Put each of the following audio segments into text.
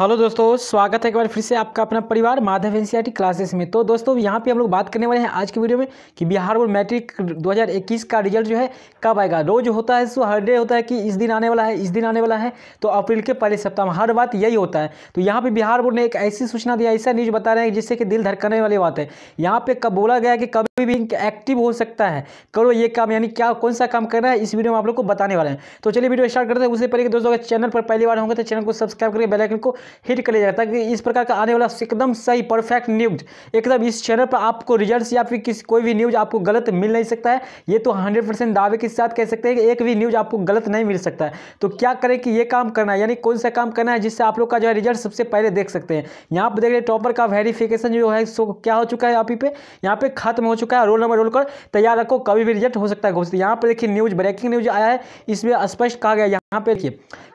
hello दोस्तों स्वागत है एक बार फिर से आपका अपना परिवार माधव एन क्लासेस e में तो दोस्तों यहाँ पे हम लोग बात करने वाले हैं आज के वीडियो में कि बिहार बोर्ड मैट्रिक 2021 का रिजल्ट जो है कब आएगा रोज होता है सो हर डे होता है कि इस दिन आने वाला है इस दिन आने वाला है तो अप्रैल के पहले सप्ताह में हर बात यही होता है तो यहाँ पर बिहार बोर्ड ने एक ऐसी सूचना दिया ऐसा न्यूज़ बता रहे हैं जिससे कि दिल धड़कने वाली बात है यहाँ पर कब बोला गया कि कभी भी एक्टिव हो सकता है करो ये काम यानी क्या कौन सा काम करना है इस वीडियो में आप लोग को बताने वाले हैं तो चलिए वीडियो स्टार्ट करते हैं उससे पहले दोस्तों अगर चैनल पर पहली बार होंगे तो चैनल को सब्सक्राइब करके बेलाइकन को हिट कर लिया जाए ताकि इस प्रकार का आने वाला एकदम सही परफेक्ट न्यूज एकदम इस चैनल पर आपको रिजल्ट या फिर किसी कोई भी न्यूज आपको गलत मिल नहीं सकता है ये तो हंड्रेड परसेंट दावे के साथ कह सकते हैं कि एक भी न्यूज आपको गलत नहीं मिल सकता है तो क्या करें कि ये काम करना है यानी कौन सा काम करना है जिससे आप लोग का जो है रिजल्ट सबसे पहले देख सकते हैं यहाँ पर देख रहे टॉपर का वेरिफिकेशन जो है सो क्या हो चुका है आप ही पे यहाँ पे खत्म हो चुका है रोल नंबर रोल कर तैयार रखो कभी भी रिजल्ट हो सकता है घोषित यहाँ पर देखिए न्यूज ब्रेकिंग न्यूज आया है इसमें स्पष्ट कहा गया यहाँ पे देखिए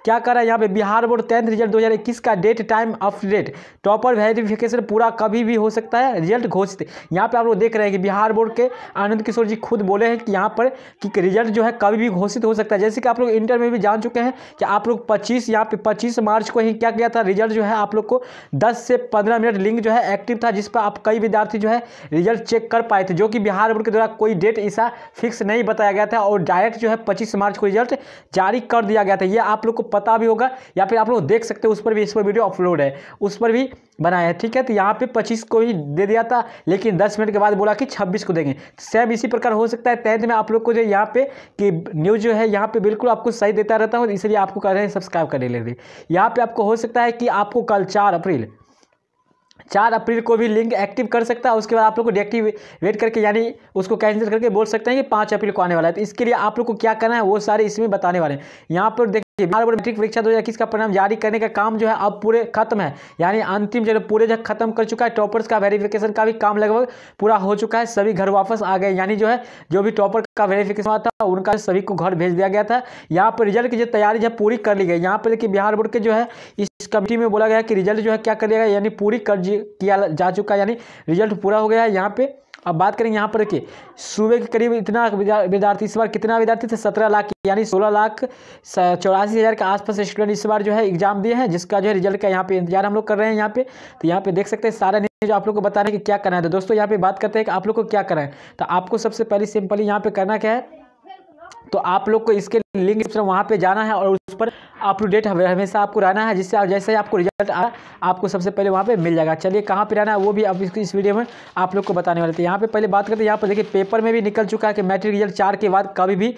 क्या कर रहा है यहाँ पे बिहार बोर्ड टेंथ रिजल्ट 2021 का date time update topper verification पूरा कभी भी हो सकता है रिजल्ट घोषित यहाँ पे आप लोग देख रहे हैं कि बिहार बोर्ड के आनंद किशोर जी खुद बोले हैं कि यहाँ पर कि रिजल्ट जो है कभी भी घोषित हो सकता है जैसे कि आप लोग इंटर में भी जान चुके हैं कि आप लोग पच्चीस यहाँ पे पच्चीस मार्च को ही क्या किया था रिजल्ट जो है आप लोग को दस से पंद्रह मिनट लिंक जो है एक्टिव था जिस पर आप कई विद्यार्थी जो है रिजल्ट चेक कर पाए थे जो कि बिहार बोर्ड के द्वारा कोई डेट ऐसा फिक्स नहीं बताया गया था और डायरेक्ट जो है पच्चीस मार्च को रिजल्ट जारी कर दिया गया था ये आप लोग को पता भी होगा या फिर आप लोग देख सकते हो उस पर भी इस पर वीडियो अपलोड है उस पर भी बनाया है ठीक है तो यहाँ पे 25 को ही दे दिया था लेकिन 10 मिनट के बाद बोला कि 26 को देंगे सेम इसी प्रकार हो सकता है तहत में आप लोग को जो यहाँ पे कि न्यूज़ जो है यहाँ पे बिल्कुल आपको सही देता रहता हूँ इसलिए आपको कह रहे हैं सब्सक्राइब कर ले यहाँ पे आपको हो सकता है कि आपको कल चार अप्रैल चार अप्रैल को भी लिंक एक्टिव कर सकता है उसके बाद आप लोग को डीएक्टिवेट करके यानी उसको कैंसिल करके बोल सकते हैं कि पाँच अप्रैल को आने वाला है तो इसके लिए आप लोग को क्या करना है वो सारे इसमें बताने वाले हैं यहाँ पर देख बिहार बोर्ड मैट्रिक परीक्षा दो हज़ार इक्कीस का परिणाम जारी करने का काम जो है अब पूरे खत्म है यानी अंतिम जो पूरे जो खत्म कर चुका है टॉपर्स का वेरिफिकेशन का भी काम लगभग पूरा हो चुका है सभी घर वापस आ गए यानी जो है जो भी टॉपर का वेरिफिकेशन हुआ था उनका सभी को घर भेज दिया गया था यहाँ पर रिजल्ट की जो तैयारी जो पूरी कर ली गई यहाँ पर लेकिन बिहार बोर्ड के जो है इस कमिटी में बोला गया कि रिजल्ट जो है क्या कर गया यानी पूरी कर किया जा चुका है यानी रिजल्ट पूरा हो गया है यहाँ पे अब बात करें यहाँ पर कि सूबे के करीब इतना विद्यार्थी इस बार कितना विद्यार्थी थे सत्रह लाख यानी सोलह लाख चौरासी हज़ार के आसपास स्टूडेंट इस बार जो है एग्जाम दिए हैं जिसका जो है रिजल्ट का यहाँ पे इंतजार हम लोग कर रहे हैं यहाँ पे तो यहाँ पे देख सकते हैं सारा जो आप लोग को बता रहे हैं कि क्या करना है तो दोस्तों यहाँ पे बात करते हैं कि आप लोग को क्या करना है तो आपको सबसे पहले सिंपली यहाँ पे करना क्या है तो आप लोग को इसके लिंक वहाँ पे जाना है और उस पर अप टू डेट हमेशा आपको रहना है जिससे आप जैसे ही आपको रिजल्ट आ आपको सबसे पहले वहाँ पे मिल जाएगा चलिए कहाँ पे रहना है वो भी अब इस वीडियो में आप लोग को बताने वाले थे यहाँ पे पहले बात करते हैं यहाँ पर देखिए पेपर में भी निकल चुका है कि मैट्रिक रिजल्ट चार के बाद कभी भी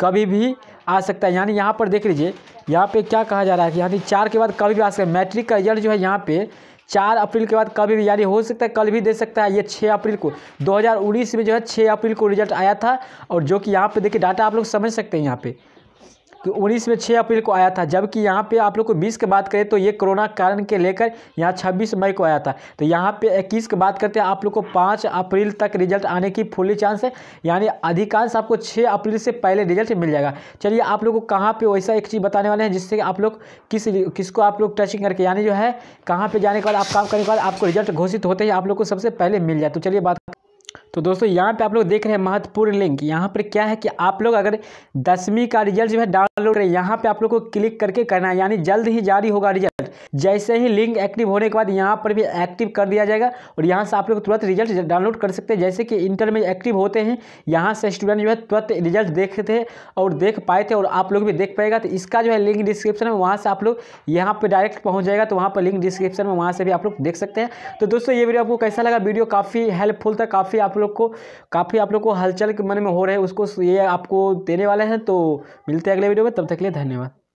कभी भी आ सकता है यानी यहाँ पर देख लीजिए यहाँ पर क्या कहा जा रहा है कि यानी चार के बाद कभी भी आ सकता है मैट्रिक का रिजल्ट जो है यहाँ पर चार अप्रैल के बाद कभी भी यानी हो सकता है कल भी दे सकता है ये छः अप्रैल को 2019 में जो है छः अप्रैल को रिजल्ट आया था और जो कि यहाँ पे देखिए डाटा आप लोग समझ सकते हैं यहाँ पे कि उन्नीस में छः अप्रैल को आया था जबकि यहाँ पे आप लोग को बीस की बात करें तो ये कोरोना कारण के लेकर यहाँ छब्बीस मई को आया था तो यहाँ पे इक्कीस की बात करते हैं आप लोग को पाँच अप्रैल तक रिजल्ट आने की फुल्ली चांस है यानी अधिकांश आपको छः अप्रैल से पहले रिजल्ट मिल जाएगा चलिए आप लोग को कहाँ पर वैसा एक चीज़ बताने वाले हैं जिससे कि आप लोग किस किसको आप लोग टचिंग करके यानी जो है कहाँ पर जाने के बाद आप काम करने के बाद आपको रिजल्ट घोषित होते ही आप लोग को सबसे पहले मिल जाए तो चलिए बात तो दोस्तों यहाँ पे आप लोग देख रहे हैं महत्वपूर्ण लिंक यहाँ पर क्या है कि आप लोग अगर दसवीं का रिजल्ट जो है डाउनलोड करें यहाँ पे आप लोग को क्लिक करके करना है यानी जल्द ही जारी होगा रिजल्ट जैसे ही लिंक एक्टिव होने के बाद यहाँ पर भी एक्टिव कर दिया जाएगा और यहाँ से आप लोग तुरंत रिजल्ट डाउनलोड कर सकते हैं जैसे कि इंटर में एक्टिव होते हैं यहाँ से स्टूडेंट जो है तुरंत रिजल्ट देखते थे और देख पाए थे और आप लोग भी देख पाएगा तो इसका जो है लिंक डिस्क्रिप्शन में वहाँ से आप लोग यहाँ पर डायरेक्ट पहुँच जाएगा तो वहाँ पर लिंक डिस्क्रिप्शन में वहाँ से भी आप लोग देख सकते हैं तो दोस्तों ये वीडियो आपको कैसा लगा वीडियो काफ़ी हेल्पफुल था काफ़ी आप लोग लोग को काफ़ी आप लोग को हलचल के मन में हो रहे हैं उसको ये आपको देने वाले हैं तो मिलते हैं अगले वीडियो में तब तक के लिए धन्यवाद